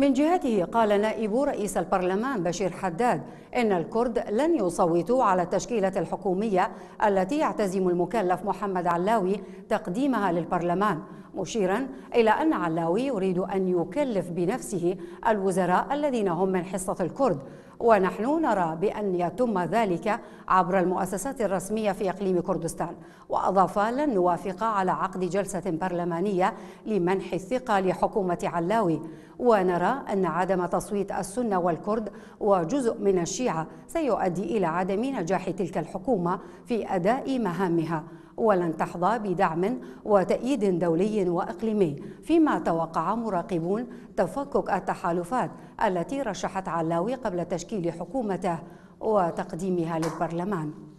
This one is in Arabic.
من جهته قال نائب رئيس البرلمان بشير حداد إن الكرد لن يصوتوا على التشكيلة الحكومية التي يعتزم المكلف محمد علاوي تقديمها للبرلمان مشيرا إلى أن علاوي يريد أن يكلف بنفسه الوزراء الذين هم من حصة الكرد ونحن نرى بأن يتم ذلك عبر المؤسسات الرسمية في إقليم كردستان وأضاف لن نوافق على عقد جلسة برلمانية لمنح الثقة لحكومة علاوي ونرى أن عدم تصويت السنة والكرد وجزء من الشيعة سيؤدي إلى عدم نجاح تلك الحكومة في أداء مهامها ولن تحظى بدعم وتأييد دولي وإقليمي فيما توقع مراقبون تفكك التحالفات التي رشحت علاوي قبل تشكيل حكومته وتقديمها للبرلمان